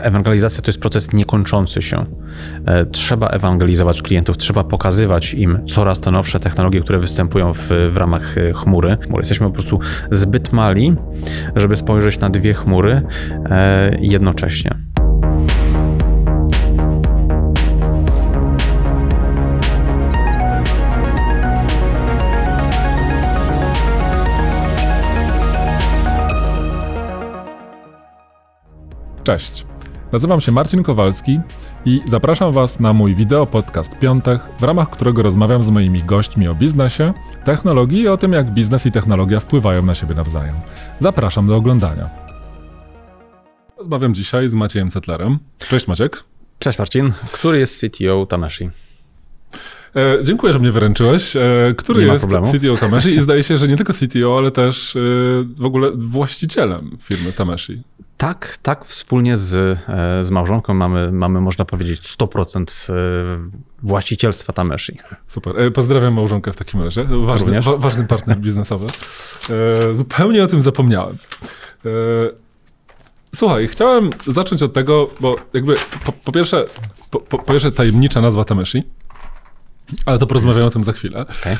Ewangelizacja to jest proces niekończący się. E, trzeba ewangelizować klientów, trzeba pokazywać im coraz to nowsze technologie, które występują w, w ramach e, chmury. Jesteśmy po prostu zbyt mali, żeby spojrzeć na dwie chmury e, jednocześnie. Cześć. Nazywam się Marcin Kowalski i zapraszam Was na mój wideo podcast Piątek, w ramach którego rozmawiam z moimi gośćmi o biznesie, technologii i o tym, jak biznes i technologia wpływają na siebie nawzajem. Zapraszam do oglądania. Rozmawiam dzisiaj z Maciejem Cetlerem. Cześć Maciek. Cześć Marcin. Który jest CTO Tamashi? E, dziękuję, że mnie wyręczyłeś. E, który jest CTO Tameshi i zdaje się, że nie tylko CTO, ale też e, w ogóle właścicielem firmy Tameshi. Tak, tak, wspólnie z, e, z małżonką mamy, mamy, można powiedzieć, 100% e, właścicielstwa Tameshi. Super. E, pozdrawiam małżonkę w takim razie. Ważny, wa, ważny partner biznesowy. Zupełnie o tym zapomniałem. Słuchaj, chciałem zacząć od tego, bo jakby po, po pierwsze, po, po, pierwsze tajemnicza nazwa Tameshi. Ale to porozmawiamy o tym za chwilę. Okay. E,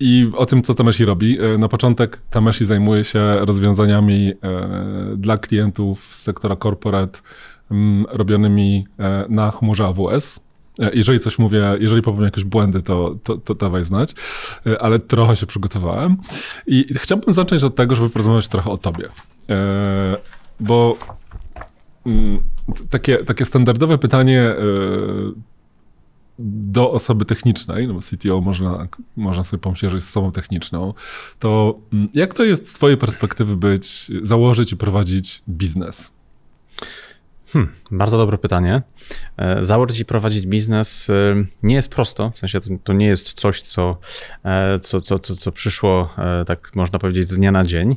I o tym, co Tameshi robi. E, na początek Tameshi zajmuje się rozwiązaniami e, dla klientów z sektora corporate mm, robionymi na chmurze AWS. Jeżeli coś mówię, jeżeli popełnię jakieś błędy, to, to, to dawaj znać, ale trochę się przygotowałem. I chciałbym zacząć od tego, żeby porozmawiać trochę o tobie. Bo mm, takie, takie standardowe pytanie do osoby technicznej, no bo CTO można, można sobie pomierzyć z osobą techniczną, to mm, jak to jest z twojej perspektywy być, założyć i prowadzić biznes? Hmm, bardzo dobre pytanie. E, założyć i prowadzić biznes y, nie jest prosto, w sensie to, to nie jest coś, co, e, co, co, co, przyszło, e, tak można powiedzieć, z dnia na dzień.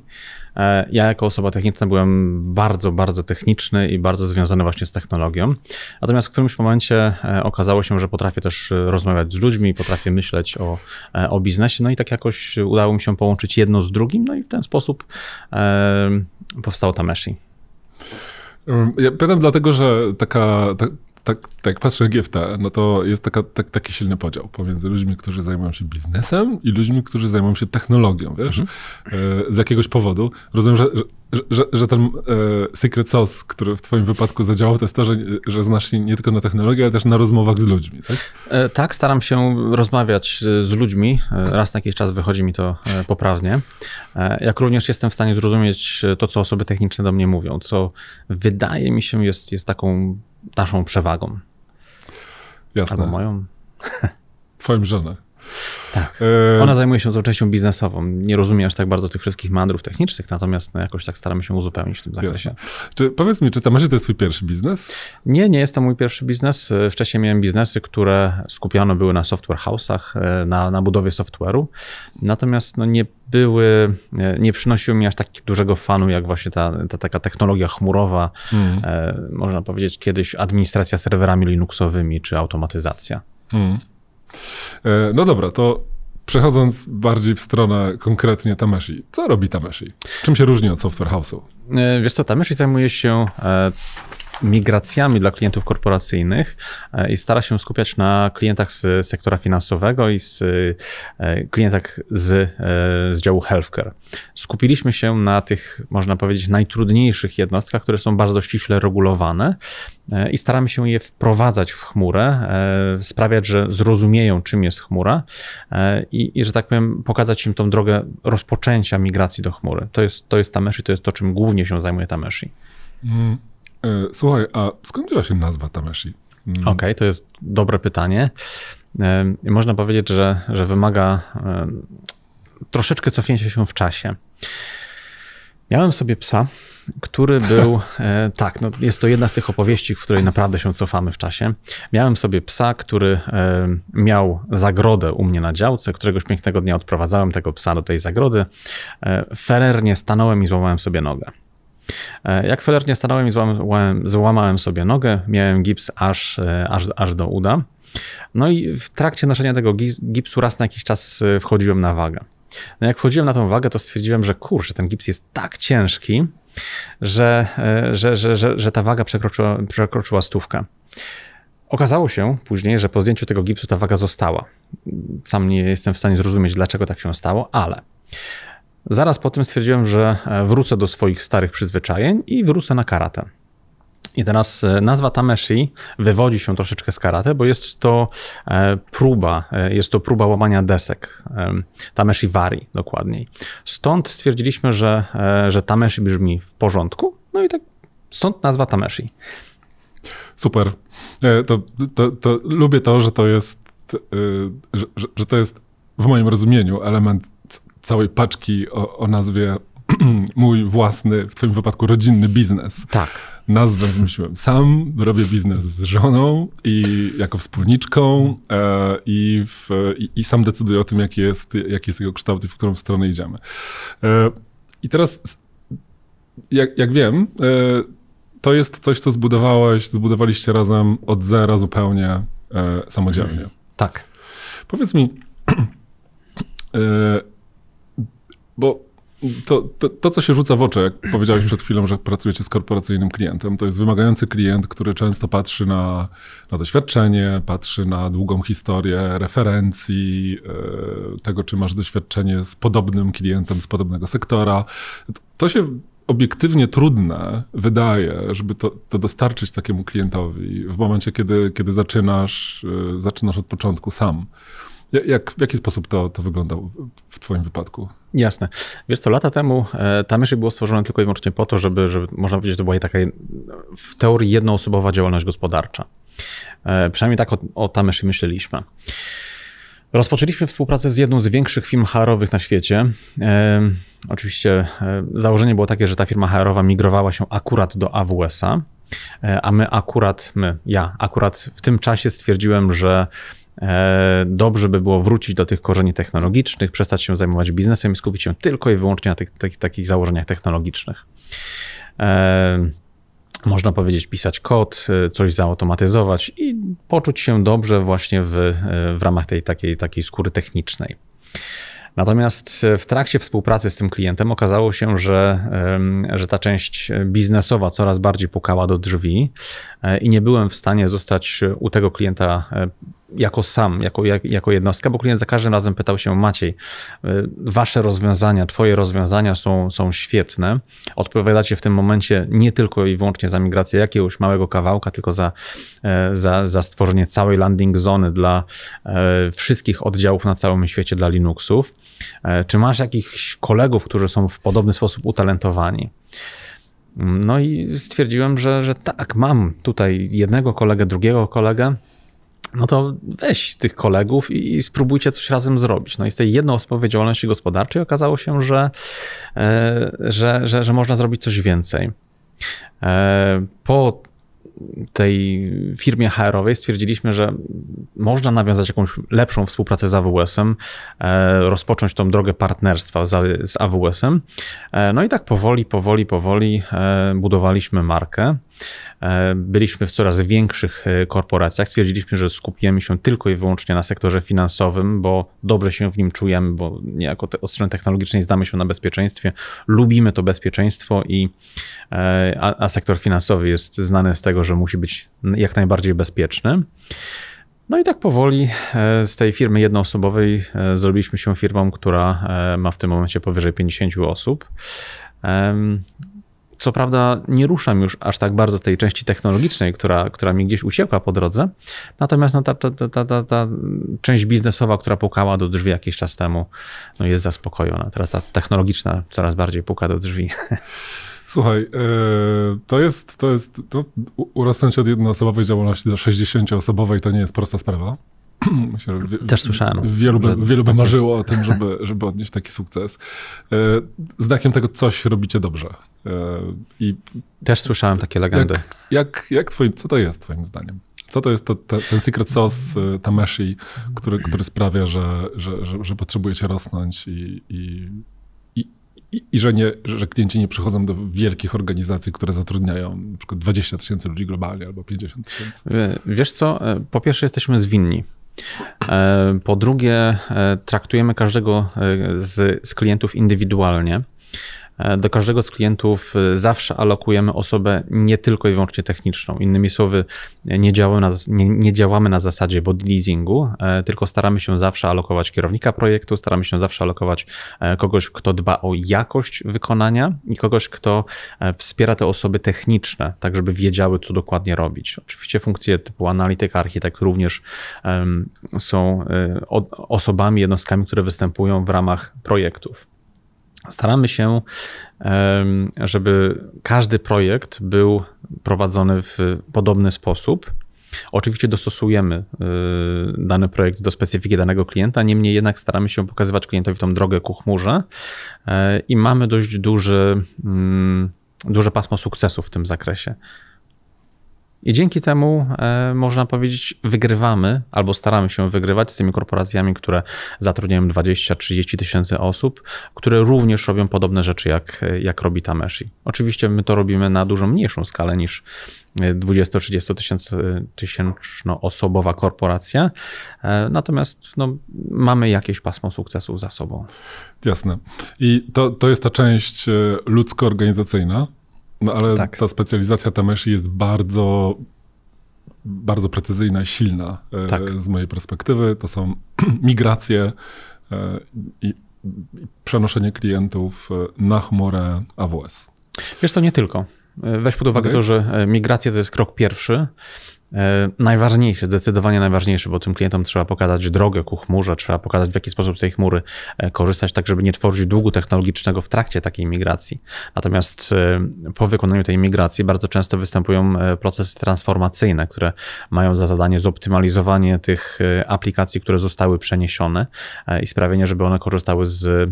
E, ja jako osoba techniczna byłem bardzo, bardzo techniczny i bardzo związany właśnie z technologią. Natomiast w którymś momencie e, okazało się, że potrafię też e, rozmawiać z ludźmi, potrafię myśleć o, o biznesie, no i tak jakoś udało mi się połączyć jedno z drugim, no i w ten sposób powstało Meshi. Ja pytam dlatego, że taka, ta, tak, tak jak patrzę na Giefta, no to jest taka, tak, taki silny podział pomiędzy ludźmi, którzy zajmują się biznesem i ludźmi, którzy zajmują się technologią, wiesz? Mm Z jakiegoś powodu. Rozumiem, że, że, że, że ten e, secret sauce, który w twoim wypadku zadziałał, to jest to, że, że znasz się nie tylko na technologii, ale też na rozmowach z ludźmi, tak? E, tak, staram się rozmawiać z ludźmi. Raz na jakiś czas wychodzi mi to poprawnie. jak również jestem w stanie zrozumieć to, co osoby techniczne do mnie mówią, co wydaje mi się jest, jest taką naszą przewagą. Jasne. Albo moją. Twoim żonę. Tak. E, Ona zajmuje się tą częścią biznesową. Nie rozumie aż tak bardzo tych wszystkich mandrów technicznych, natomiast no, jakoś tak staramy się uzupełnić w tym zakresie. Czy, powiedz mi, czy Tamarzy to jest twój pierwszy biznes? Nie, nie jest to mój pierwszy biznes. E, wcześniej miałem biznesy, które skupione były na software house'ach, e, na, na budowie software'u. Natomiast no, nie były, nie przynosiły mi aż tak dużego fanu, jak właśnie ta, ta taka technologia chmurowa, mm. można powiedzieć kiedyś administracja serwerami Linuxowymi czy automatyzacja. Mm. E, no dobra, to przechodząc bardziej w stronę konkretnie Tameshi. Co robi Tameshi? Czym się różni od Software House'u? E, wiesz co, Tameshi zajmuje się e, migracjami dla klientów korporacyjnych e, i stara się skupiać na klientach z sektora finansowego i z e, klientach z, e, z działu healthcare. Skupiliśmy się na tych, można powiedzieć, najtrudniejszych jednostkach, które są bardzo ściśle regulowane i staramy się je wprowadzać w chmurę, sprawiać, że zrozumieją, czym jest chmura i, i że tak powiem, pokazać im tą drogę rozpoczęcia migracji do chmury. To jest, to jest i to jest to, czym głównie się zajmuje ta Mm. E, słuchaj, a skąd wzięła się nazwa Tameshi? Mm. Okej, okay, to jest dobre pytanie. E, można powiedzieć, że, że wymaga e, troszeczkę cofnięcia się w czasie. Miałem sobie psa, który był. tak, no jest to jedna z tych opowieści, w której naprawdę się cofamy w czasie. Miałem sobie psa, który miał zagrodę u mnie na działce. Któregoś pięknego dnia odprowadzałem tego psa do tej zagrody. Ferernie stanąłem i złamałem sobie nogę. E, jak feler nie stanąłem i złamałem, złamałem sobie nogę, miałem gips aż, e, aż, aż do uda. No i w trakcie noszenia tego gipsu raz na jakiś czas e, wchodziłem na wagę. No jak wchodziłem na tą wagę, to stwierdziłem, że kurczę, ten gips jest tak ciężki, że, że, że, że, że ta waga przekroczyła, przekroczyła stówkę. Okazało się później, że po zdjęciu tego gipsu ta waga została. Sam nie jestem w stanie zrozumieć, dlaczego tak się stało, ale Zaraz po tym stwierdziłem, że e, wrócę do swoich starych przyzwyczajeń i wrócę na karate. I teraz e, nazwa Tameshi wywodzi się troszeczkę z karate, bo jest to e, próba, jest to próba łamania desek. Tameshi wari dokładniej. Stąd stwierdziliśmy, że, że Tameshi brzmi w porządku, no i tak stąd nazwa Tameshi. Super. To, to, to lubię to, że to jest, że, że to jest w moim rozumieniu element całej paczki o, o nazwie mój własny, w twoim wypadku rodzinny biznes. Tak. Nazwę wymyśliłem sam, robię biznes z żoną i jako wspólniczką e, i, w, i, i, sam decyduję o tym, jaki jest, jaki jest jego kształt i w którą stronę idziemy. E, I teraz, jak, jak wiem, e, to jest coś, co zbudowałeś, zbudowaliście razem od zera zupełnie e, samodzielnie. Tak. Powiedz mi, e, bo to, to, to, co się rzuca w oczy, jak powiedziałeś przed chwilą, że pracujecie z korporacyjnym klientem, to jest wymagający klient, który często patrzy na, na doświadczenie, patrzy na długą historię referencji, e, tego, czy masz doświadczenie z podobnym klientem z podobnego sektora. To, się obiektywnie trudne wydaje, żeby to, to, dostarczyć takiemu klientowi w momencie, kiedy, kiedy zaczynasz, e, zaczynasz od początku sam. Jak, w jaki sposób to, to wyglądało w Twoim wypadku? Jasne. Wiesz co, lata temu ta e, Tamiszy było stworzone tylko i wyłącznie po to, żeby, żeby można powiedzieć, to była taka w teorii jednoosobowa działalność gospodarcza. E, przynajmniej tak o, o Tamiszy myśleliśmy. Rozpoczęliśmy współpracę z jedną z większych firm HR-owych na świecie. E, oczywiście e, założenie było takie, że ta firma HR-owa migrowała się akurat do AWS-a, a my akurat, my, ja akurat w tym czasie stwierdziłem, że E, dobrze by było wrócić do tych korzeni technologicznych, przestać się zajmować biznesem i skupić się tylko i wyłącznie na tych, takich, takich założeniach technologicznych. E, można powiedzieć, pisać kod, e, coś zautomatyzować i poczuć się dobrze właśnie w, w ramach tej takiej, takiej skóry technicznej. Natomiast w trakcie współpracy z tym klientem okazało się, że, że ta część biznesowa coraz bardziej pukała do drzwi i nie byłem w stanie zostać u tego klienta jako sam, jako, jak, jako jednostka, bo klient za każdym razem pytał się Maciej, y, wasze rozwiązania, twoje rozwiązania są, są świetne. Odpowiadacie w tym momencie nie tylko i wyłącznie za migrację jakiegoś małego kawałka, tylko za, e, za, za stworzenie całej landing zony dla e, wszystkich oddziałów na całym świecie dla Linuxów. E, czy masz jakichś kolegów, którzy są w podobny sposób utalentowani? No i stwierdziłem, że, że tak, mam tutaj jednego kolegę, drugiego kolegę no to weź tych kolegów i, spróbujcie coś razem zrobić. No i z tej jednoosobowej działalności gospodarczej okazało się, że, e, że, że, że można zrobić coś więcej. E, po tej firmie HR-owej stwierdziliśmy, że można nawiązać jakąś lepszą współpracę z AWS-em, e, rozpocząć tą drogę partnerstwa z AWS-em. No i tak powoli, powoli, powoli budowaliśmy markę. E, byliśmy w coraz większych e, korporacjach. Stwierdziliśmy, że skupiamy się tylko i wyłącznie na sektorze finansowym, bo dobrze się w nim czujemy, bo niejako te, od strony technologicznej znamy się na bezpieczeństwie, lubimy to bezpieczeństwo, i, e, a, a sektor finansowy jest znany z tego, że musi być jak najbardziej bezpieczny. No i tak powoli z tej firmy jednoosobowej zrobiliśmy się firmą, która ma w tym momencie powyżej 50 osób. Co prawda nie ruszam już aż tak bardzo tej części technologicznej, która, która mi gdzieś uciekła po drodze, natomiast no, ta, ta, ta, ta, ta część biznesowa, która pukała do drzwi jakiś czas temu, no, jest zaspokojona. Teraz ta technologiczna coraz bardziej puka do drzwi. Słuchaj, e, to jest, to jest, to urosnąć od jednoosobowej działalności do 60-osobowej to nie jest prosta sprawa. Myślę, że w, Też słyszałem. Wielu by, wielu by tak marzyło jest... o tym, żeby, żeby odnieść taki sukces. E, Znakiem tego coś robicie dobrze. E, I Też słyszałem takie legendy. Jak, jak, jak co to jest twoim zdaniem? Co to jest to, te, ten secret sauce, e, ta meshi, który, który sprawia, że, że, że, że potrzebujecie rosnąć i, i i, i że, nie, że klienci nie przychodzą do wielkich organizacji, które zatrudniają na przykład 20 tysięcy ludzi globalnie albo 50 tysięcy. Wiesz co, po pierwsze jesteśmy zwinni. E, po drugie, e, traktujemy każdego e, z, z klientów indywidualnie. E, do każdego z klientów e, zawsze alokujemy osobę nie tylko i wyłącznie techniczną. Innymi słowy, nie działamy na, nie, nie działamy na zasadzie body leasingu, e, tylko staramy się zawsze alokować kierownika projektu, staramy się zawsze alokować kogoś, kto dba o jakość wykonania i kogoś, kto wspiera te osoby techniczne, tak żeby wiedziały, co dokładnie robić. Oczywiście funkcje typu analityk, architekt również są osobami, jednostkami, które występują w ramach projektów. Staramy się, żeby każdy projekt był prowadzony w podobny sposób. Oczywiście dostosujemy y, dany projekt do specyfiki danego klienta, niemniej jednak staramy się pokazywać klientowi tą drogę ku chmurze e, i mamy dość duże, mm, duże pasmo sukcesu w tym zakresie. I dzięki temu e, można powiedzieć, wygrywamy albo staramy się wygrywać z tymi korporacjami, które zatrudniają 20-30 tysięcy osób, które również robią podobne rzeczy, jak, jak robi Tameshi. Oczywiście my to robimy na dużo mniejszą skalę niż 20-30 tysięczno osobowa korporacja, e, natomiast no, mamy jakieś pasmo sukcesów za sobą. Jasne. I to, to jest ta część e, ludzko-organizacyjna. No ale tak. ta specjalizacja Tameshi jest bardzo, bardzo precyzyjna i silna e, tak. z mojej perspektywy. To są migracje e, i przenoszenie klientów e, na chmurę AWS. Wiesz co, nie tylko. Weź pod uwagę okay. to, że migracja to jest krok pierwszy, E, najważniejszy, zdecydowanie najważniejszy, bo tym klientom trzeba pokazać drogę ku chmurze, trzeba pokazać w jaki sposób z tej chmury e, korzystać, tak żeby nie tworzyć długu technologicznego w trakcie takiej migracji. Natomiast e, po wykonaniu tej migracji bardzo często występują procesy transformacyjne, które mają za zadanie zoptymalizowanie tych aplikacji, które zostały przeniesione i sprawienie, żeby one korzystały z,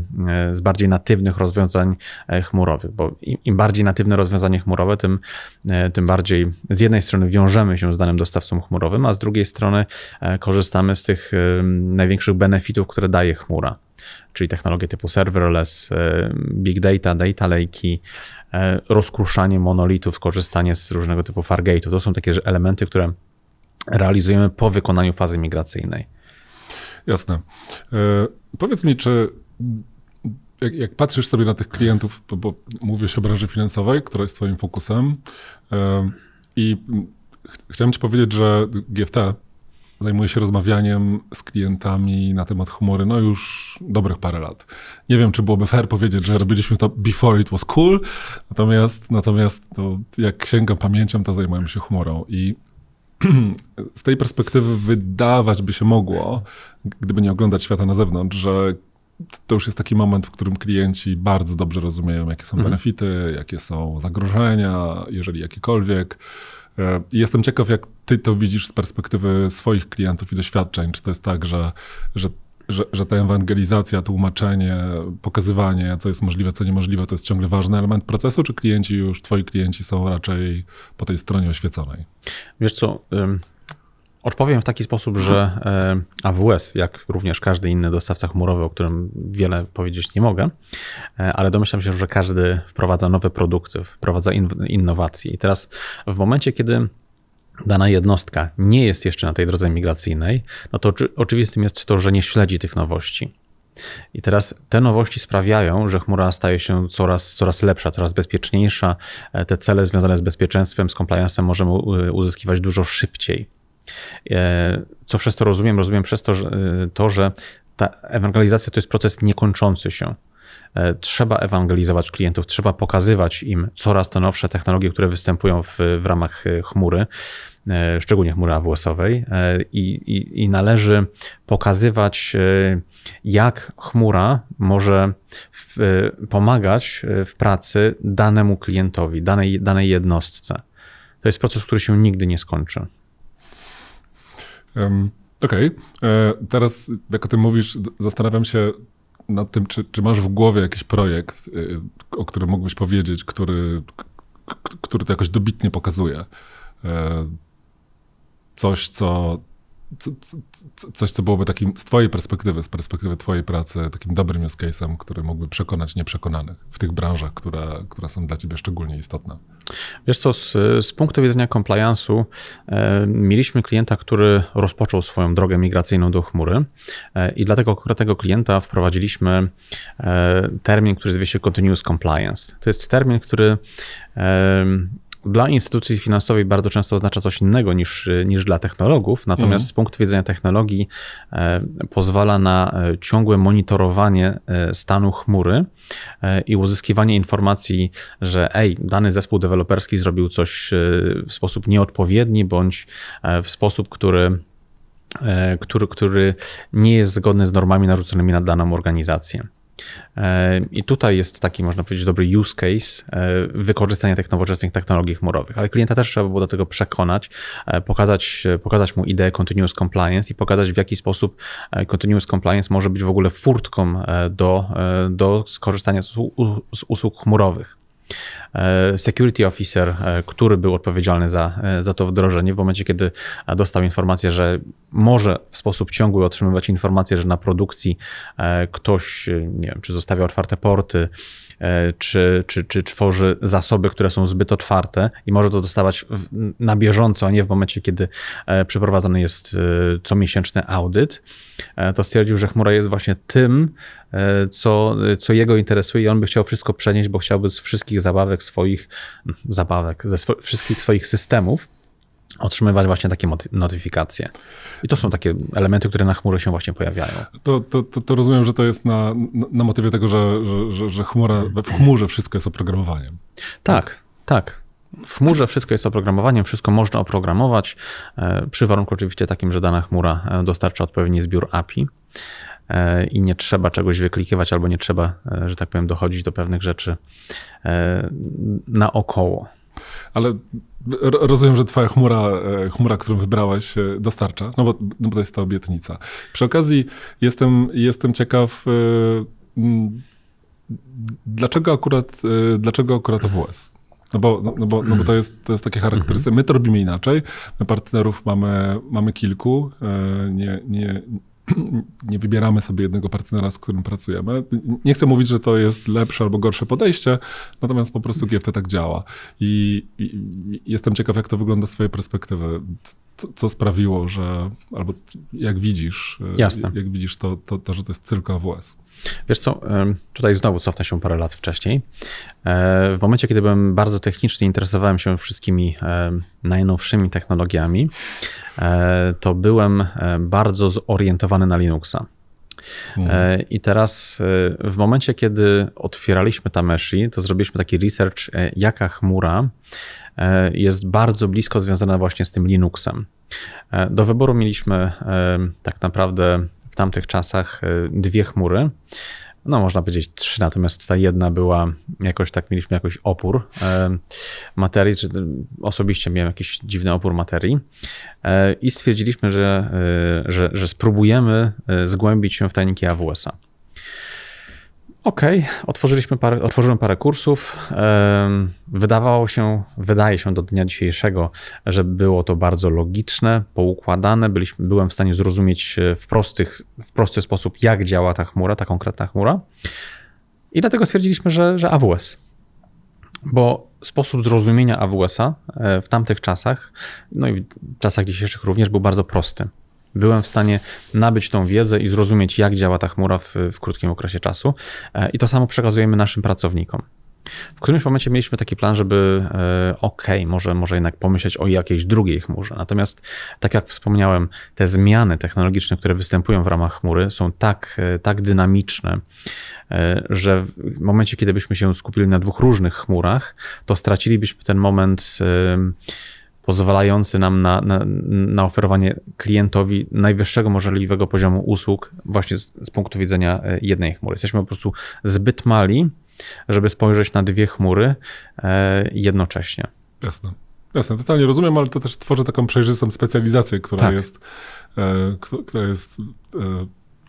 z bardziej natywnych rozwiązań chmurowych, bo im bardziej natywne rozwiązanie chmurowe, tym, tym bardziej z jednej strony wiążemy się z danym zdecydowanym dostawcą chmurowym, a z drugiej strony e, korzystamy z tych największych benefitów, które daje chmura. Czyli technologie typu serverless, e, big data, data lake, e, rozkruszanie monolitów, korzystanie z różnego typu fargate'ów. To są takie elementy, które realizujemy po wykonaniu fazy migracyjnej. Jasne. powiedz mi, czy jak, jak, patrzysz sobie na tych klientów, bo, bo mówisz o branży finansowej, która jest Twoim fokusem, i chciałem ci powiedzieć, że GFT zajmuje się rozmawianiem z klientami na temat humory, no już dobrych parę lat. Nie wiem, czy byłoby fair powiedzieć, że robiliśmy to before it was cool, natomiast, natomiast to jak sięgam pamięcią, to zajmujemy się humorą i z tej perspektywy wydawać by się mogło, gdyby nie oglądać świata na zewnątrz, że to już jest taki moment, w którym klienci bardzo dobrze rozumieją, jakie są mhm. benefity, jakie są zagrożenia, jeżeli jakiekolwiek E, jestem ciekaw, jak ty to widzisz z perspektywy swoich klientów i doświadczeń. Czy to jest tak, że, że że, że, ta ewangelizacja, tłumaczenie, pokazywanie, co jest możliwe, co niemożliwe, to jest ciągle ważny element procesu, czy klienci już, twoi klienci są raczej po tej stronie oświeconej? Wiesz co, Odpowiem w taki sposób, że e, AWS, jak również każdy inny dostawca chmurowy, o którym wiele powiedzieć nie mogę, e, ale domyślam się, że każdy wprowadza nowe produkty, wprowadza innowacje. I teraz w momencie, kiedy dana jednostka nie jest jeszcze na tej drodze migracyjnej, no to oczywistym jest to, że nie śledzi tych nowości. I teraz te nowości sprawiają, że chmura staje się coraz, coraz lepsza, coraz bezpieczniejsza. E, te cele związane z bezpieczeństwem, z compliance możemy uzyskiwać dużo szybciej. E, co przez to rozumiem? Rozumiem przez to, że, e, to, że ta ewangelizacja to jest proces niekończący się. E, trzeba ewangelizować klientów, trzeba pokazywać im coraz to nowsze technologie, które występują w, w ramach chmury, szczególnie chmury AWS-owej, i, i, i należy pokazywać, jak chmura może w, pomagać w pracy danemu klientowi, danej, danej jednostce. To jest proces, który się nigdy nie skończy. Um, Okej, okay. E, teraz jak o tym mówisz, zastanawiam się nad tym, czy, czy masz w głowie jakiś projekt, e, o którym mógłbyś powiedzieć, który, który to jakoś dobitnie pokazuje. E, coś, co, co, co, coś, co byłoby takim z twojej perspektywy, z perspektywy twojej pracy, takim dobrym use case'em, który mógłby przekonać nieprzekonanych w tych branżach, które, które są dla ciebie szczególnie istotne? Wiesz co, z, z punktu widzenia compliance'u e, mieliśmy klienta, który rozpoczął swoją drogę migracyjną do chmury e, i dla tego klienta wprowadziliśmy e, termin, który zwie się continuous compliance. To jest termin, który dla instytucji finansowej bardzo często oznacza coś innego niż, niż dla technologów, natomiast mhm. z punktu widzenia technologii e, pozwala na e, ciągłe monitorowanie e, stanu chmury i uzyskiwanie informacji, że ej, dany zespół deweloperski zrobił coś w sposób nieodpowiedni bądź w sposób, który który, który nie jest zgodny z normami narzuconymi na daną organizację. E, I tutaj jest taki, można powiedzieć, dobry use case e, wykorzystania tych nowoczesnych technologii chmurowych, ale klienta też trzeba było do tego przekonać, e, pokazać, pokazać mu ideę continuous compliance i pokazać, w jaki sposób continuous compliance może być w ogóle furtką do, do skorzystania z, usług chmurowych. E, security officer, e, który był odpowiedzialny za, e, za to wdrożenie, w momencie, kiedy dostał informację, że może w sposób ciągły otrzymywać informacje, że na produkcji ktoś, nie wiem, czy zostawia otwarte porty, czy, czy, czy tworzy zasoby, które są zbyt otwarte i może to dostawać na bieżąco, a nie w momencie, kiedy przeprowadzany jest comiesięczny audyt, to stwierdził, że chmura jest właśnie tym E, co, co jego interesuje i on by chciał wszystko przenieść, bo chciałby z wszystkich zabawek swoich, zabawek, ze sw wszystkich swoich systemów otrzymywać właśnie takie notyfikacje. I to są takie elementy, które na chmurze się właśnie pojawiają. To, to, to, to rozumiem, że to jest na, na motywie tego, że, że, że, że chmura, w chmurze wszystko jest oprogramowaniem. Tak, tak. W chmurze wszystko jest oprogramowaniem, wszystko można oprogramować, e, przy warunku oczywiście takim, że dana chmura e, dostarcza odpowiedni zbiór API. E, i nie trzeba czegoś wyklikiwać, albo nie trzeba, e, że tak powiem, dochodzić do pewnych rzeczy e, naokoło. Ale rozumiem, że twoja chmura, chmura, którą wybrałaś, dostarcza, no bo, no bo to jest ta obietnica. Przy okazji jestem, jestem ciekaw, dlaczego akurat, dlaczego akurat AWS? No bo, no, no, bo, no bo to, jest, to jest takie mhm. charakterystyczne. My to robimy inaczej. My partnerów mamy, mamy kilku. Nie, nie, nie wybieramy sobie jednego partnera, z którym pracujemy. Nie chcę mówić, że to jest lepsze albo gorsze podejście, natomiast po prostu GFT tak działa. I, i jestem ciekaw, jak to wygląda z Twojej perspektywy co, co, sprawiło, że albo jak widzisz, e, Jasne. jak widzisz to, to, to, że to jest tylko AWS. Wiesz co, tutaj znowu cofnę się parę lat wcześniej. E, w momencie, kiedy byłem bardzo technicznie interesowałem się wszystkimi najnowszymi technologiami, e, to byłem bardzo zorientowany na Linuxa. Mhm. I teraz w momencie, kiedy otwieraliśmy Tameshi, to zrobiliśmy taki research, jaka chmura E, jest bardzo blisko związana właśnie z tym Linuxem. E, do wyboru mieliśmy e, tak naprawdę w tamtych czasach dwie chmury. No, można powiedzieć trzy, natomiast ta jedna była jakoś tak, mieliśmy jakoś opór materii, czy osobiście miałem jakiś dziwny opór materii i stwierdziliśmy, że, że, że spróbujemy zgłębić się w tajniki AWS-a. Okej, okay. otworzyliśmy parę, otworzyłem parę kursów. Wydawało się, wydaje się do dnia dzisiejszego, że było to bardzo logiczne, poukładane. Byliśmy, byłem w stanie zrozumieć e, w, prostych, w prosty sposób, jak działa ta chmura, ta konkretna chmura. I dlatego stwierdziliśmy, że, że AWS. Bo sposób zrozumienia AWS-a e, w tamtych czasach, no i w czasach dzisiejszych również, był bardzo prosty byłem w stanie nabyć tą wiedzę i zrozumieć, jak działa ta chmura w, w krótkim okresie czasu. E, I to samo przekazujemy naszym pracownikom. W którymś momencie mieliśmy taki plan, żeby e, ok, może, może jednak pomyśleć o jakiejś drugiej chmurze. Natomiast, tak jak wspomniałem, te zmiany technologiczne, które występują w ramach chmury, są tak, e, tak dynamiczne, że w momencie, kiedy byśmy się skupili na dwóch różnych chmurach, to stracilibyśmy ten moment pozwalający nam na, na, na oferowanie klientowi najwyższego możliwego poziomu usług właśnie z, z punktu widzenia e, jednej chmury. Jesteśmy po prostu zbyt mali, żeby spojrzeć na dwie chmury e, jednocześnie. Jasne. Jasne, totalnie rozumiem, ale to też tworzy taką przejrzystą specjalizację, która tak. jest, e, która jest e,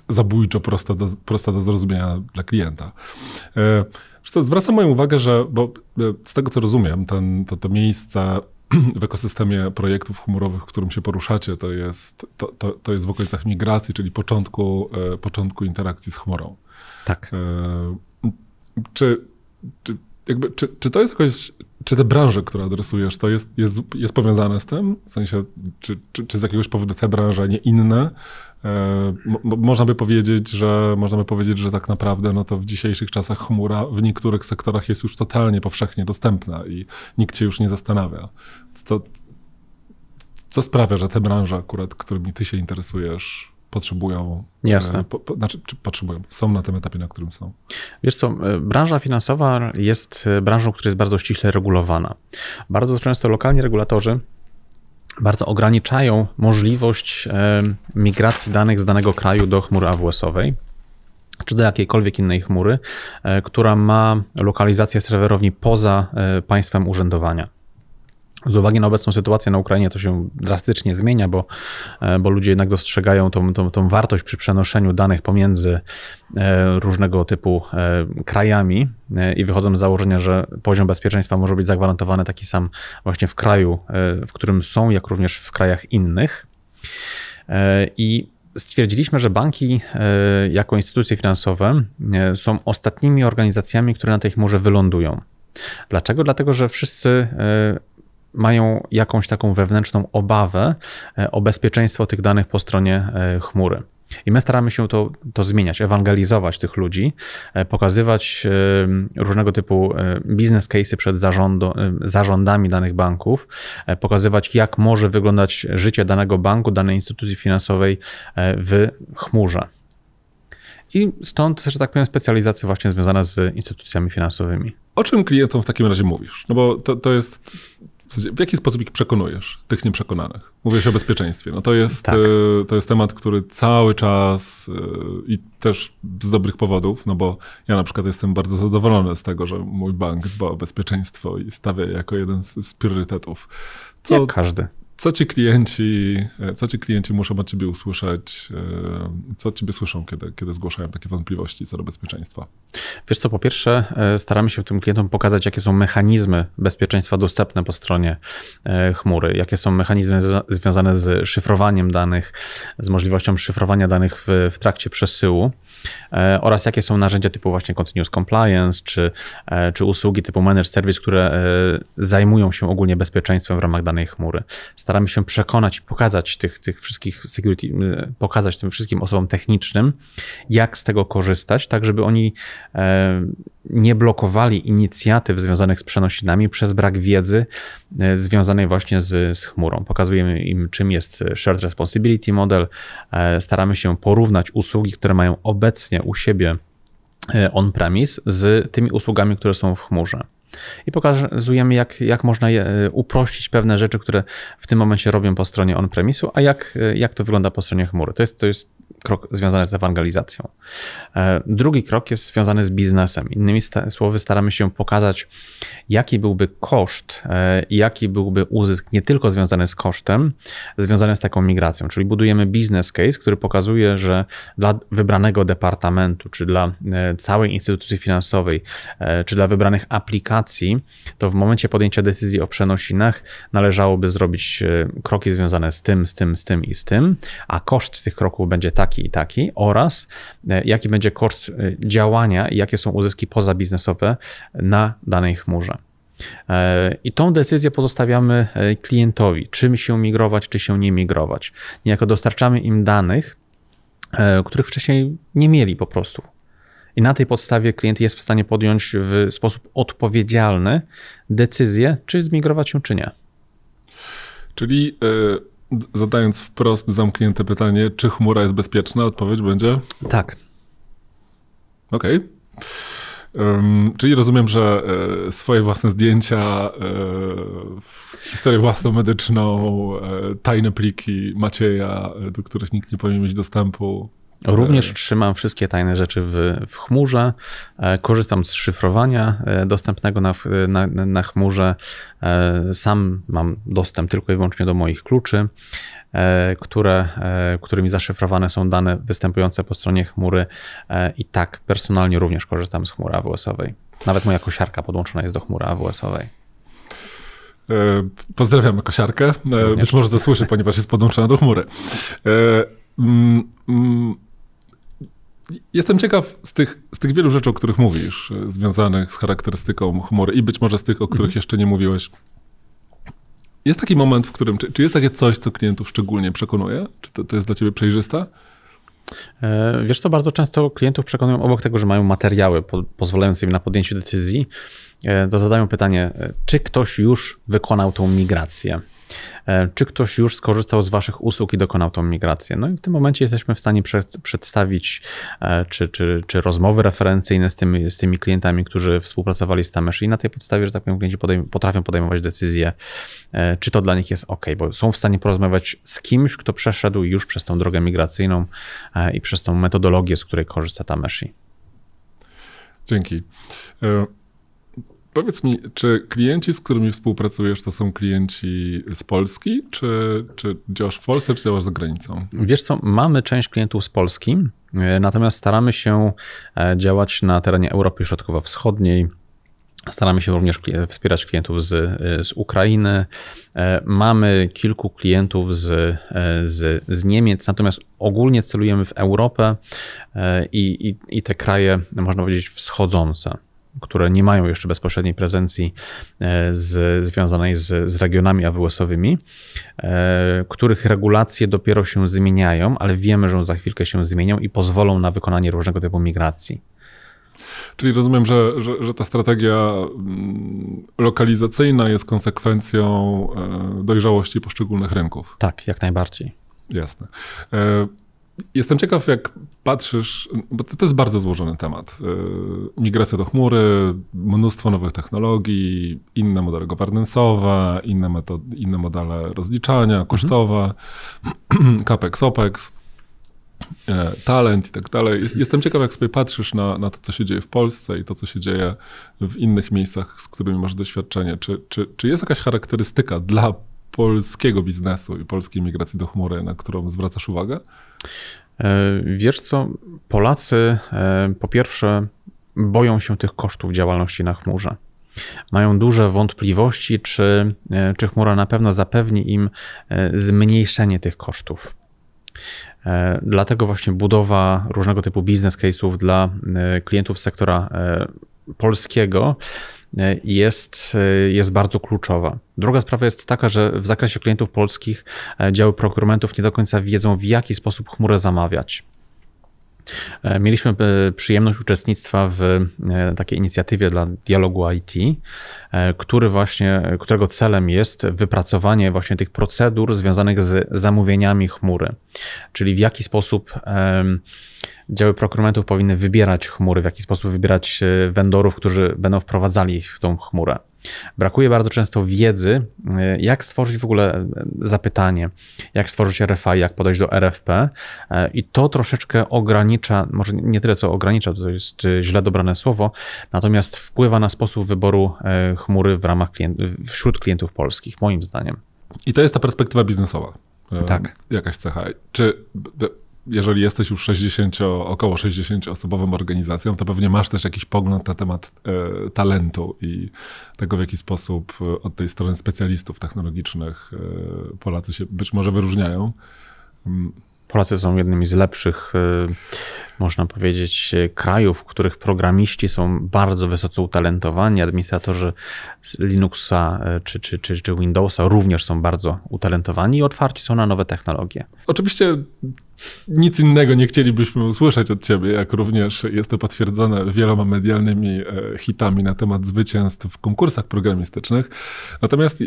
zabójczo prosta do, prosta do zrozumienia dla klienta. E, zwracam moją uwagę, że bo e, z tego co rozumiem, ten, to, to miejsce w ekosystemie projektów humorowych, w którym się poruszacie, to jest, to, to, to jest w okolicach migracji, czyli początku, e, początku interakcji z chmurą. Tak. E, czy, czy, jakby, czy, czy to jest jakoś czy te branże, które adresujesz, to jest, jest, jest powiązane z tym? W sensie, czy, czy, czy z jakiegoś powodu te branże, nie inne? E, mo, można by powiedzieć, że można by powiedzieć, że tak naprawdę no to w dzisiejszych czasach chmura w niektórych sektorach jest już totalnie powszechnie dostępna i nikt się już nie zastanawia. Co, co sprawia, że te branże akurat, którymi ty się interesujesz, potrzebują. E, Jasne. Po, po, znaczy, potrzebują, są na tym etapie, na którym są. Wiesz co, e, branża finansowa jest e, branżą, która jest bardzo ściśle regulowana. Bardzo często lokalni regulatorzy bardzo ograniczają możliwość migracji danych z danego kraju do chmury AWS-owej czy do jakiejkolwiek innej chmury, która ma lokalizację serwerowni poza państwem urzędowania. Z uwagi na obecną sytuację na Ukrainie to się drastycznie zmienia, bo, e, bo ludzie jednak dostrzegają tą, tą, tą wartość przy przenoszeniu danych pomiędzy e, różnego typu e, krajami i wychodzą z założenia, że poziom bezpieczeństwa może być zagwarantowany taki sam właśnie w kraju, w którym są, jak również w krajach innych. I stwierdziliśmy, że banki jako instytucje finansowe są ostatnimi organizacjami, które na tej chmurze wylądują. Dlaczego? Dlatego, że wszyscy mają jakąś taką wewnętrzną obawę e, o bezpieczeństwo tych danych po stronie e, chmury. I my staramy się to, to zmieniać, ewangelizować tych ludzi, e, pokazywać różnego typu biznes cases przed zarządo zarządami danych banków, pokazywać, jak może wyglądać życie danego banku, danej instytucji finansowej w chmurze. I stąd, że tak powiem, specjalizacja właśnie związana z instytucjami finansowymi. O czym klientom w takim razie mówisz? No bo to, to jest w jaki sposób ich przekonujesz, tych nieprzekonanych? Mówisz o bezpieczeństwie. No to, jest, tak. E, to jest temat, który cały czas e, i też z dobrych powodów, no bo ja na przykład jestem bardzo zadowolony z tego, że mój bank dba o bezpieczeństwo i stawia jako jeden z, z priorytetów. Co, Jak każdy co ci klienci, e, co ci klienci muszą od ciebie usłyszeć, e, co ciebie słyszą, kiedy, kiedy zgłaszają takie wątpliwości co do bezpieczeństwa? Wiesz co, po pierwsze e, staramy się tym klientom pokazać, jakie są mechanizmy bezpieczeństwa dostępne po stronie chmury, jakie są mechanizmy związane z szyfrowaniem danych, z możliwością szyfrowania danych w, w trakcie przesyłu. E, oraz jakie są narzędzia typu właśnie continuous compliance, czy, e, czy usługi typu managed service, które e, zajmują się ogólnie bezpieczeństwem w ramach danej chmury. Staramy się przekonać i pokazać tych, tych wszystkich security, pokazać tym wszystkim osobom technicznym, jak z tego korzystać, tak żeby oni nie blokowali inicjatyw związanych z przenosinami przez brak wiedzy e, związanej właśnie z, z, chmurą. Pokazujemy im, czym jest Shared Responsibility Model. E, staramy się porównać usługi, które mają obecnie u siebie e, on-premise z tymi usługami, które są w chmurze. I pokazujemy, jak, jak można e, uprościć pewne rzeczy, które w tym momencie robią po stronie on-premisu, a jak, e, jak to wygląda po stronie chmury. To jest, to jest krok związany z ewangelizacją. E, drugi krok jest związany z biznesem. Innymi słowy, staramy się pokazać, jaki byłby koszt i jaki byłby uzysk, nie tylko związany z kosztem, związany z taką migracją. Czyli budujemy biznes case, który pokazuje, że dla wybranego departamentu, czy dla całej instytucji finansowej, czy dla wybranych aplikacji, informacji, to w momencie podjęcia decyzji o przenosinach należałoby zrobić e, kroki związane z tym, z tym, z tym i z tym, a koszt tych kroków będzie taki i taki oraz e, jaki będzie koszt e, działania i jakie są uzyski pozabiznesowe na danej chmurze. I tą decyzję pozostawiamy klientowi, czym się migrować, czy się nie migrować. Niejako dostarczamy im danych, których wcześniej nie mieli po prostu. I na tej podstawie klient jest w stanie podjąć w sposób odpowiedzialny decyzję, czy zmigrować się, czy nie. Czyli e, zadając wprost zamknięte pytanie, czy chmura jest bezpieczna, odpowiedź będzie? Tak. Okej. Okay. czyli rozumiem, że e, swoje własne zdjęcia, e, historię własną medyczną, tajne pliki Macieja, do których nikt nie powinien mieć dostępu, Również trzymam wszystkie tajne rzeczy w, w chmurze, e, korzystam z szyfrowania e, dostępnego na, na, na chmurze. E, sam mam dostęp tylko i wyłącznie do moich kluczy, które, którymi zaszyfrowane są dane występujące po stronie chmury i tak personalnie również korzystam z chmury AWS-owej. Nawet moja kosiarka podłączona jest do chmury AWS-owej. Pozdrawiamy kosiarkę. Być może to słyszy, ponieważ jest podłączona do chmury. Mm, mm, Jestem ciekaw z tych, z tych wielu rzeczy, o których mówisz, e, związanych z charakterystyką humoru i być może z tych, o których mhm. jeszcze nie mówiłeś. Jest taki moment, w którym, czy, czy, jest takie coś, co klientów szczególnie przekonuje? Czy to, to jest dla ciebie przejrzyste? E, wiesz co, bardzo często klientów przekonują obok tego, że mają materiały po, pozwalające im na podjęcie decyzji, e, to zadają pytanie, czy ktoś już wykonał tą migrację? E, czy ktoś już skorzystał z Waszych usług i dokonał tą migrację? No i w tym momencie jesteśmy w stanie przed, przedstawić e, czy, czy, czy rozmowy referencyjne z tymi, z tymi klientami, którzy współpracowali z Tamesh i na tej podstawie, że tak powiem, klienci podejm potrafią podejmować decyzje, e, czy to dla nich jest ok, bo są w stanie porozmawiać z kimś, kto przeszedł już przez tą drogę migracyjną i przez tą metodologię, z której korzysta Tameshi. Dzięki. Powiedz mi, czy klienci, z którymi współpracujesz, to są klienci z Polski, czy, czy działasz w Polsce, czy działasz za granicą? Wiesz co, mamy część klientów z Polski, e, natomiast staramy się e, działać na terenie Europy Środkowo-Wschodniej, Staramy się również wspierać klientów z, e, z Ukrainy. Mamy kilku klientów z, z, z Niemiec, natomiast ogólnie celujemy w Europę i, i, i te kraje, można powiedzieć, wschodzące które nie mają jeszcze bezpośredniej prezencji e, z, związanej z, z regionami AWS-owymi, e, których regulacje dopiero się zmieniają, ale wiemy, że za chwilkę się zmienią i pozwolą na wykonanie różnego typu migracji. Czyli rozumiem, że, że, że, ta strategia mm, lokalizacyjna jest konsekwencją e, dojrzałości poszczególnych rynków. Tak, jak najbardziej. Jasne. Jestem ciekaw, jak patrzysz, bo to, to jest bardzo złożony temat. Y, migracja do chmury, mnóstwo nowych technologii, inne modele governance'owe, inne, metody, inne modele rozliczania, mhm. kosztowe, mhm. CAPEX, OPEX, y, talent i tak dalej. Jestem ciekaw, jak sobie patrzysz na, na to, co się dzieje w Polsce i to, co się dzieje w innych miejscach, z którymi masz doświadczenie. Czy, czy, czy jest jakaś charakterystyka dla polskiego biznesu i polskiej migracji do chmury, na którą zwracasz uwagę? E, wiesz co, Polacy e, po pierwsze boją się tych kosztów działalności na chmurze. Mają duże wątpliwości, czy, e, czy chmura na pewno zapewni im zmniejszenie tych kosztów. Dlatego właśnie budowa różnego typu biznes case'ów dla klientów sektora polskiego E, jest, e, jest bardzo kluczowa. Druga sprawa jest taka, że w zakresie klientów polskich e, działy prokurentów nie do końca wiedzą, w jaki sposób chmurę zamawiać. E, mieliśmy e, przyjemność uczestnictwa w e, takiej inicjatywie dla dialogu IT, który właśnie, którego celem jest wypracowanie właśnie tych procedur związanych z zamówieniami chmury, czyli w jaki sposób działy prokurementów powinny wybierać chmury, w jaki sposób wybierać vendorów, którzy będą wprowadzali ich w tą chmurę. Brakuje bardzo często wiedzy, e, jak stworzyć w ogóle e, zapytanie, jak stworzyć RFI, jak podejść do RFP e, i to troszeczkę ogranicza, może nie tyle co ogranicza, to jest źle dobrane słowo, natomiast wpływa na sposób wyboru chmury w ramach klient, wśród klientów polskich, moim zdaniem. I to jest ta perspektywa biznesowa. Tak. Jakaś cecha. Czy jeżeli jesteś już 60, około 60-osobową organizacją, to pewnie masz też jakiś pogląd na temat e, talentu i tego, w jaki sposób e, od tej strony specjalistów technologicznych e, Polacy się być może wyróżniają. Mm. Polacy są jednymi z lepszych, e, można powiedzieć, e, krajów, w których programiści są bardzo wysoco utalentowani. Administratorzy Linuxa czy, czy, czy, czy Windowsa również są bardzo utalentowani i otwarci są na nowe technologie. Oczywiście nic innego nie chcielibyśmy usłyszeć od ciebie, jak również jest to potwierdzone wieloma medialnymi e, hitami na temat zwycięstw w konkursach programistycznych. Natomiast e,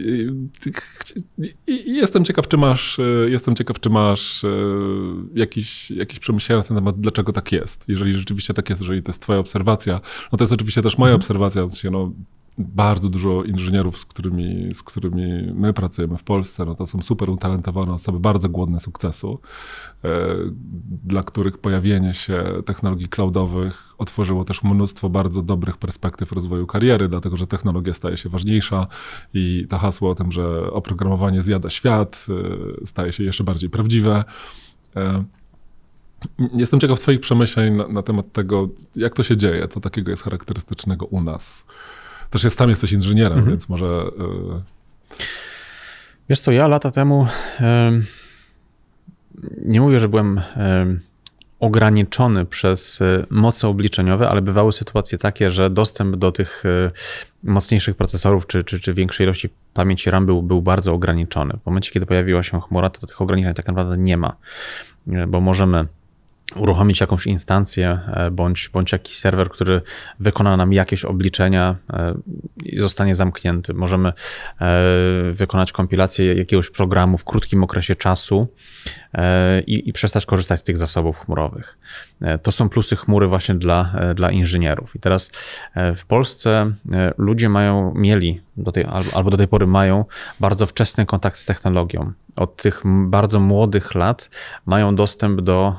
jestem ciekaw, czy masz, e, jestem ciekaw, czy masz jakieś, jakieś przemyślenia na ten temat, dlaczego tak jest. Jeżeli rzeczywiście tak jest, jeżeli to jest twoja obserwacja, no to jest oczywiście też moja obserwacja, no, bardzo dużo inżynierów, z którymi, z którymi my pracujemy w Polsce, no to są super utalentowane osoby, bardzo głodne sukcesu, e, dla których pojawienie się technologii cloudowych otworzyło też mnóstwo bardzo dobrych perspektyw rozwoju kariery, dlatego że technologia staje się ważniejsza i to hasło o tym, że oprogramowanie zjada świat, e, staje się jeszcze bardziej prawdziwe. E, jestem ciekaw Twoich przemyśleń na, na temat tego, jak to się dzieje, co takiego jest charakterystycznego u nas. Też jest, tam jesteś inżynierem, mhm. więc może... E, Wiesz co, ja lata temu nie mówię, że byłem ograniczony przez e, moce obliczeniowe, ale bywały sytuacje takie, że dostęp do tych e, mocniejszych procesorów czy, czy, czy większej ilości pamięci RAM był, był bardzo ograniczony. W momencie, kiedy pojawiła się chmura, to tych ograniczeń tak naprawdę nie ma, bo możemy uruchomić jakąś instancję e, bądź, bądź jakiś serwer, który wykona nam jakieś obliczenia e, i zostanie zamknięty. Możemy e, wykonać kompilację jakiegoś programu w krótkim okresie czasu i, i przestać korzystać z tych zasobów chmurowych. E, to są plusy chmury właśnie dla, e, dla inżynierów. I teraz e, w Polsce ludzie mają, mieli do tej, albo do tej pory mają bardzo wczesny kontakt z technologią. Od tych bardzo młodych lat mają dostęp do,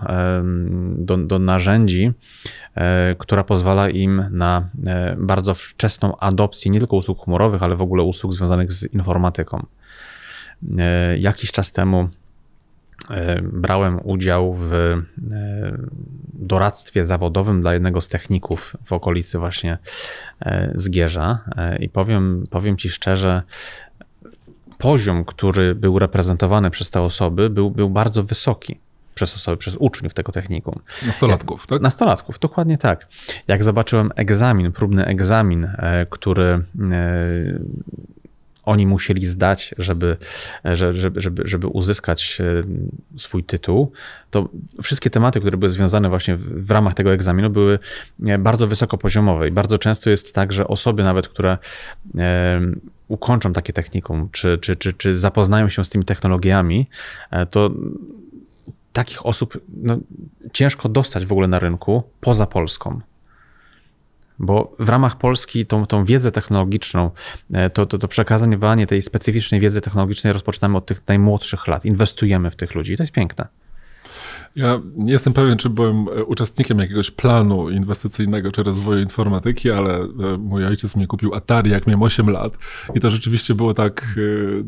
do, do narzędzi, która pozwala im na bardzo wczesną adopcję nie tylko usług chmurowych, ale w ogóle usług związanych z informatyką. Jakiś czas temu E, brałem udział w e, doradztwie zawodowym dla jednego z techników w okolicy właśnie e, Zgierza i powiem, powiem Ci szczerze, poziom, który był reprezentowany przez te osoby był, był bardzo wysoki przez osoby, przez uczniów tego technikum. Nastolatków, tak? Nastolatków, dokładnie tak. Jak zobaczyłem egzamin, próbny egzamin, który oni musieli zdać, żeby, żeby, żeby, żeby uzyskać e, swój tytuł, to wszystkie tematy, które były związane właśnie w, w ramach tego egzaminu, były e, bardzo wysokopoziomowe. I bardzo często jest tak, że osoby nawet, które e, ukończą takie technikum, czy, czy, czy, czy zapoznają się z tymi technologiami, to takich osób no, ciężko dostać w ogóle na rynku poza Polską bo w ramach Polski tą, tą wiedzę technologiczną, e, to, to, to przekazywanie tej specyficznej wiedzy technologicznej rozpoczynamy od tych najmłodszych lat, inwestujemy w tych ludzi i to jest piękne. Ja nie jestem pewien, czy byłem e, uczestnikiem jakiegoś planu inwestycyjnego czy rozwoju informatyki, ale e, mój ojciec mnie kupił Atari, jak miałem 8 lat. I to rzeczywiście było tak,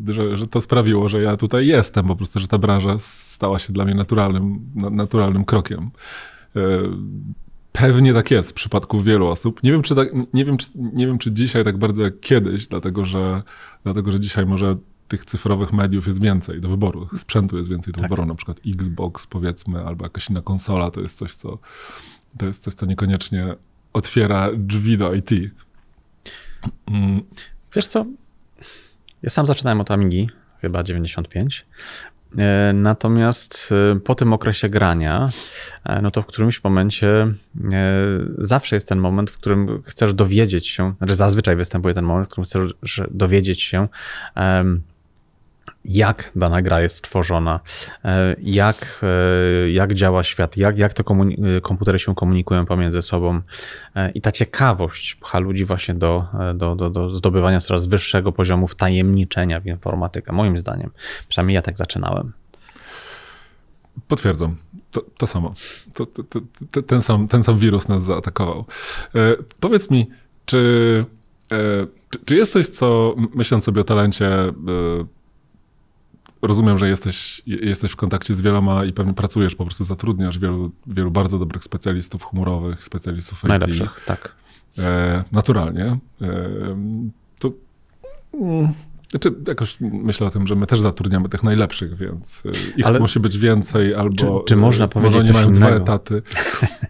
że, że to sprawiło, że ja tutaj jestem, po prostu, że ta branża stała się dla mnie naturalnym, naturalnym krokiem Pewnie tak jest w przypadku wielu osób. Nie wiem, czy, tak, nie wiem, czy, nie wiem, czy dzisiaj tak bardzo jak kiedyś, dlatego że, dlatego że dzisiaj może tych cyfrowych mediów jest więcej do wyboru. Sprzętu jest więcej do tak. wyboru, na przykład Xbox powiedzmy, albo jakaś inna konsola, to jest coś, co, to jest coś, co niekoniecznie otwiera drzwi do IT. Mm. Wiesz co, ja sam zaczynałem od Amigi, chyba 95. E, natomiast e, po tym okresie grania, e, no to w którymś momencie zawsze jest ten moment, w którym chcesz dowiedzieć się, znaczy zazwyczaj występuje ten moment, w którym chcesz dowiedzieć się, jak dana gra jest tworzona, e, jak, e, jak działa świat, jak, jak te e, komputery się komunikują pomiędzy sobą. I ta ciekawość pcha ludzi właśnie do, do, do, do zdobywania coraz wyższego poziomu wtajemniczenia w informatykę, moim zdaniem. Przynajmniej ja tak zaczynałem. Potwierdzam. To, to samo. To, to, ten, sam, ten sam wirus nas zaatakował. E, powiedz mi, czy, e, czy, czy, jest coś, co myśląc sobie o talencie, e, rozumiem, że jesteś, jesteś w kontakcie z wieloma i pewnie pracujesz, po prostu zatrudniasz wielu, wielu bardzo dobrych specjalistów humorowych specjalistów IT. Najlepszych, tak. E, naturalnie. E, to mm, znaczy, jakoś myślę o tym, że my też zatrudniamy tych najlepszych, więc e, ich Ale musi być więcej albo... Czy, czy można powiedzieć że oni mają innego? dwa etaty.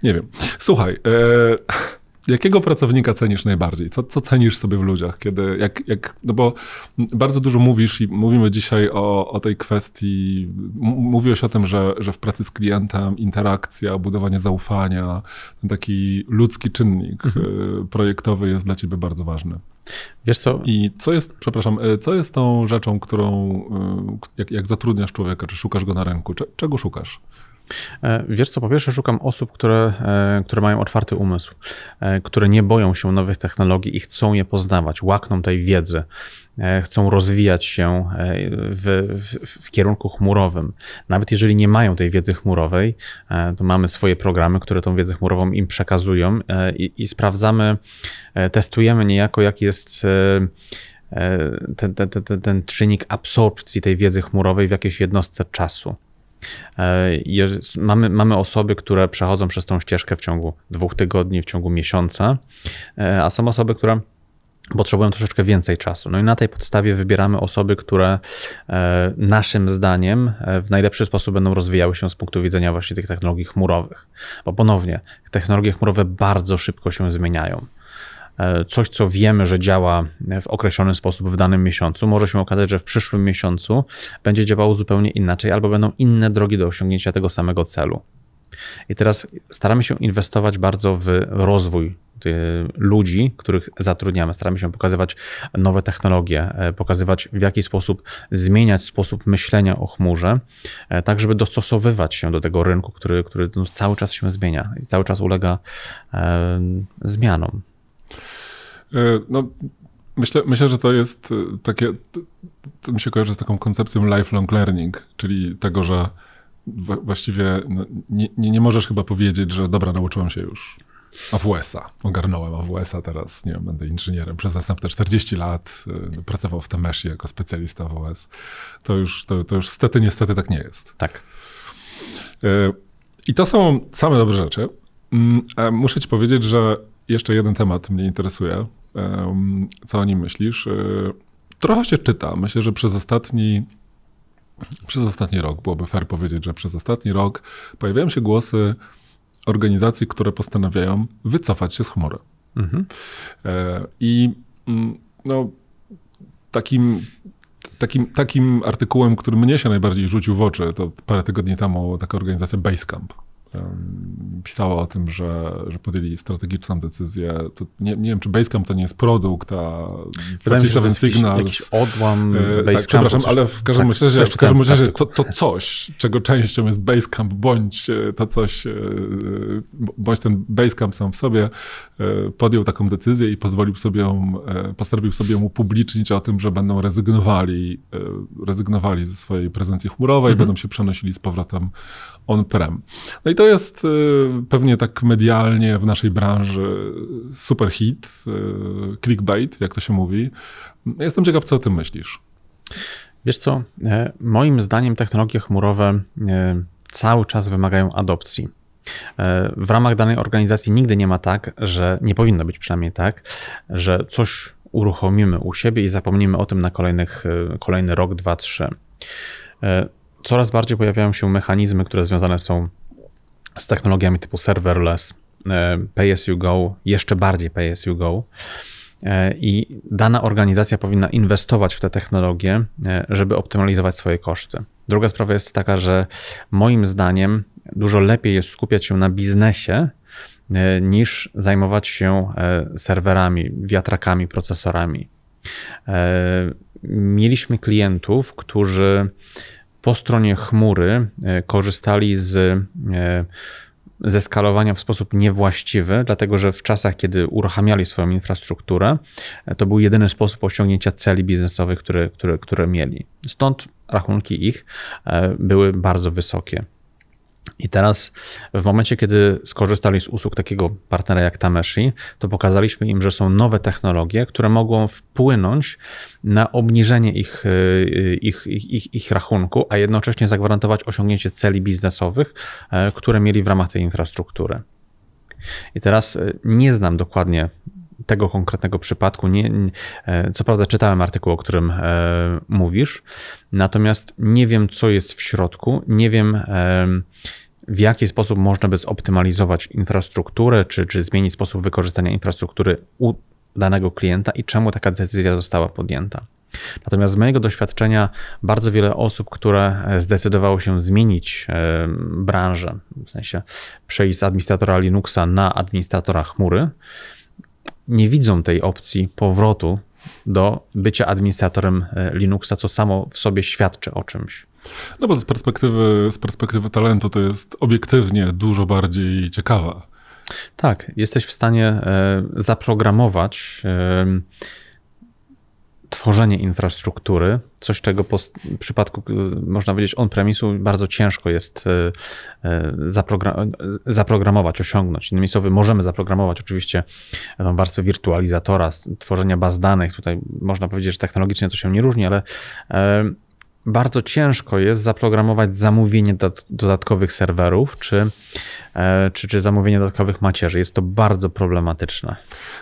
Nie wiem. Słuchaj... E, Jakiego pracownika cenisz najbardziej? Co, co cenisz sobie w ludziach? Kiedy, jak, jak, no bo bardzo dużo mówisz i mówimy dzisiaj o, o tej kwestii. Mówiłeś o tym, że, że w pracy z klientem interakcja, budowanie zaufania, taki ludzki czynnik mhm. E, projektowy jest dla ciebie bardzo ważny. Wiesz co? I co jest, przepraszam, e, co jest tą rzeczą, którą, e, jak, jak zatrudniasz człowieka, czy szukasz go na rynku? Czego szukasz? E, wiesz co, po pierwsze szukam osób, które, e, które mają otwarty umysł, e, które nie boją się nowych technologii i chcą je poznawać, łakną tej wiedzy, chcą rozwijać się w, w, w, kierunku chmurowym. Nawet jeżeli nie mają tej wiedzy chmurowej, to mamy swoje programy, które tą wiedzę chmurową im przekazują i, i sprawdzamy, testujemy niejako, jak jest ten, ten, ten, ten czynnik absorpcji tej wiedzy chmurowej w jakiejś jednostce czasu. E, mamy, mamy osoby, które przechodzą przez tą ścieżkę w ciągu dwóch tygodni, w ciągu miesiąca, e, a są osoby, które potrzebują troszeczkę więcej czasu. No i na tej podstawie wybieramy osoby, które e, naszym zdaniem w najlepszy sposób będą rozwijały się z punktu widzenia właśnie tych technologii chmurowych. Bo ponownie, technologie chmurowe bardzo szybko się zmieniają. E, coś, co wiemy, że działa w określony sposób w danym miesiącu, może się okazać, że w przyszłym miesiącu będzie działało zupełnie inaczej, albo będą inne drogi do osiągnięcia tego samego celu. I teraz staramy się inwestować bardzo w rozwój e, ludzi, których zatrudniamy. Staramy się pokazywać nowe technologie, e, pokazywać w jaki sposób zmieniać sposób myślenia o chmurze, tak żeby dostosowywać się do tego rynku, który, który no, cały czas się zmienia i cały czas ulega zmianom. E, no, myślę, myślę, że to jest e, takie, co mi się kojarzy z taką koncepcją lifelong learning, czyli tego, że właściwie no, nie, nie, nie możesz chyba powiedzieć, że dobra, nauczyłem się już AWS-a. Ogarnąłem AWS-a, teraz nie wiem, będę inżynierem. Przez następne 40 lat y, pracował w Temesie jako specjalista AWS. To już, to, to już stety, niestety tak nie jest. Tak. Y, I to są same dobre rzeczy. Y, muszę ci powiedzieć, że jeszcze jeden temat mnie interesuje. Co o nim myślisz? E, trochę się czyta. Myślę, że przez ostatni przez ostatni rok, byłoby fair powiedzieć, że przez ostatni rok pojawiają się głosy organizacji, które postanawiają wycofać się z chmury. Mhm. E, I mm, no, takim, takim, takim artykułem, który mnie się najbardziej rzucił w oczy, to parę tygodni temu taka organizacja Basecamp pisała o tym, że, że podjęli strategiczną decyzję. To nie, nie wiem, czy Basecamp to nie jest produkt, a 27 Signals... Jakiś odłam e, tak, Basecampu. Tak, przepraszam, coś... ale w każdym tak, razie, w każdym tak, razie tak. to, to coś, czego częścią jest Basecamp, bądź e, to coś, e, bądź ten Basecamp sam w sobie, podjął taką decyzję i pozwolił sobie postanowił sobie ją upublicznić o tym, że będą rezygnowali, rezygnowali ze swojej prezencji chmurowej, mhm. będą się przenosili z powrotem on-prem. No i to jest y, pewnie tak medialnie w naszej branży super hit, y, clickbait, jak to się mówi. Jestem ciekaw, co o tym myślisz. Wiesz co, e, moim zdaniem technologie chmurowe e, cały czas wymagają adopcji. E, w ramach danej organizacji nigdy nie ma tak, że nie powinno być przynajmniej tak, że coś uruchomimy u siebie i zapomnimy o tym na kolejnych, kolejny rok, dwa, trzy. Coraz bardziej pojawiają się mechanizmy, które związane są z technologiami typu serverless, e, pay as you go, jeszcze bardziej pay as you go. E, I dana organizacja powinna inwestować w te technologie, e, żeby optymalizować swoje koszty. Druga sprawa jest taka, że moim zdaniem dużo lepiej jest skupiać się na biznesie niż zajmować się serwerami, wiatrakami, procesorami. Mieliśmy klientów, którzy po stronie chmury e, korzystali z e, zeskalowania w sposób niewłaściwy, dlatego że w czasach, kiedy uruchamiali swoją infrastrukturę, e, to był jedyny sposób osiągnięcia celi biznesowych, które, które, które mieli. Stąd rachunki ich były bardzo wysokie. I teraz w momencie, kiedy skorzystali z usług takiego partnera jak Tameshi, to pokazaliśmy im, że są nowe technologie, które mogą wpłynąć na obniżenie ich, e, e, ich, ich, ich, ich rachunku, a jednocześnie zagwarantować osiągnięcie celi biznesowych, e, które mieli w ramach tej infrastruktury. I teraz nie znam dokładnie tego konkretnego przypadku. Nie, nie, e, co prawda czytałem artykuł, o którym e, mówisz, natomiast nie wiem, co jest w środku, nie wiem. E, w jaki sposób można by zoptymalizować infrastrukturę, czy, czy zmienić sposób wykorzystania infrastruktury u danego klienta i czemu taka decyzja została podjęta. Natomiast z mojego doświadczenia bardzo wiele osób, które e, zdecydowało się zmienić e, branżę, w sensie przejść z administratora Linuxa na administratora chmury, nie widzą tej opcji powrotu do bycia administratorem e, Linuxa, co samo w sobie świadczy o czymś. No bo z perspektywy, z perspektywy talentu to jest obiektywnie dużo bardziej ciekawa. Tak, jesteś w stanie e, zaprogramować tworzenie infrastruktury, coś czego po, w przypadku, y, można powiedzieć, on-premisu bardzo ciężko jest y, y, zaprogram zaprogramować, osiągnąć. Innymi słowy, możemy zaprogramować oczywiście tą warstwę wirtualizatora, tworzenia baz danych. Tutaj można powiedzieć, że technologicznie to się nie różni, ale bardzo ciężko jest zaprogramować zamówienie dodatkowych serwerów czy, e, czy, czy zamówienie dodatkowych macierzy. Jest to bardzo problematyczne.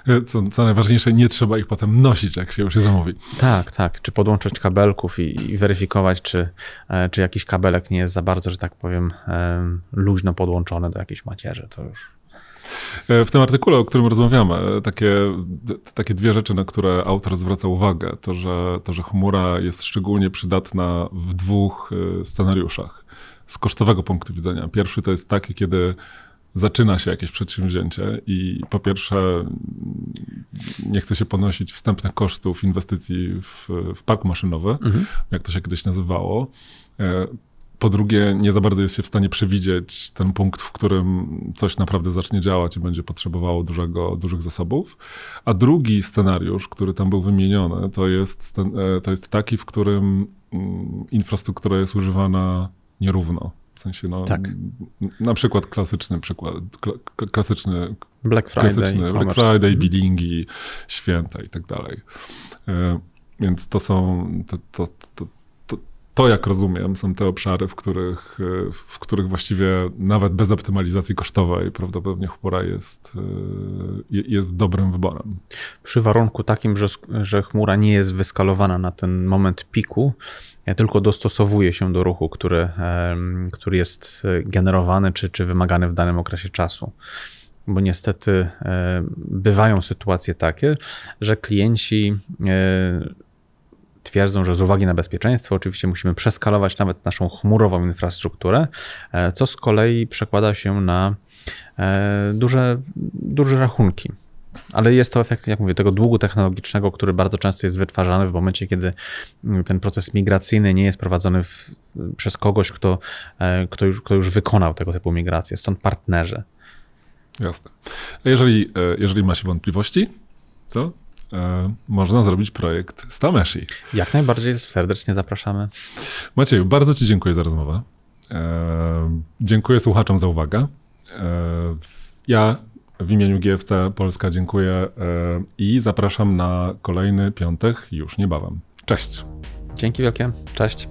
E, co, co, najważniejsze, nie trzeba ich potem nosić, jak się już je zamówi. Tak, tak. Czy podłączać kabelków i, i weryfikować, czy, e, czy jakiś kabelek nie jest za bardzo, że tak powiem, luźno podłączony do jakiejś macierzy. To już E, w tym artykule, o którym rozmawiamy, takie, takie dwie rzeczy, na które autor zwraca uwagę, to że, to, że chmura jest szczególnie przydatna w dwóch e, scenariuszach z kosztowego punktu widzenia. Pierwszy to jest taki, kiedy zaczyna się jakieś przedsięwzięcie i po pierwsze mm, nie chce się ponosić wstępnych kosztów inwestycji w, w park maszynowy, mhm. jak to się kiedyś nazywało. E, po drugie, nie za bardzo jest się w stanie przewidzieć ten punkt, w którym coś naprawdę zacznie działać i będzie potrzebowało dużego, dużych zasobów. A drugi scenariusz, który tam był wymieniony, to jest, ten, e, to jest taki, w którym mm, infrastruktura jest używana nierówno. W sensie, no, tak. na przykład klasyczny przykład, klasyczny Black Friday, klasyczny Black Friday mhm. billingi, święta i tak dalej. E, więc to są, to, to, to, to, jak rozumiem, są te obszary, w których, w których właściwie nawet bez optymalizacji kosztowej prawdopodobnie chmura jest, jest dobrym wyborem. Przy warunku takim, że, że chmura nie jest wyskalowana na ten moment piku, tylko dostosowuje się do ruchu, który, który jest generowany czy, czy wymagany w danym okresie czasu bo niestety bywają sytuacje takie, że klienci twierdzą, że z uwagi na bezpieczeństwo oczywiście musimy przeskalować nawet naszą chmurową infrastrukturę, e, co z kolei przekłada się na e, duże, duże rachunki. Ale jest to efekt, jak mówię, tego długu technologicznego, który bardzo często jest wytwarzany w momencie, kiedy mm, ten proces migracyjny nie jest prowadzony w, przez kogoś, kto, e, kto, już, kto już wykonał tego typu migrację, stąd partnerzy. Jasne. Jeżeli, jeżeli ma się wątpliwości, co? E, można zrobić projekt z Tameshi. Jak najbardziej serdecznie zapraszamy. Macieju, bardzo Ci dziękuję za rozmowę. E, dziękuję słuchaczom za uwagę. E, ja w imieniu GFT Polska dziękuję i zapraszam na kolejny piątek już niebawem. Cześć. Dzięki wielkie. Cześć.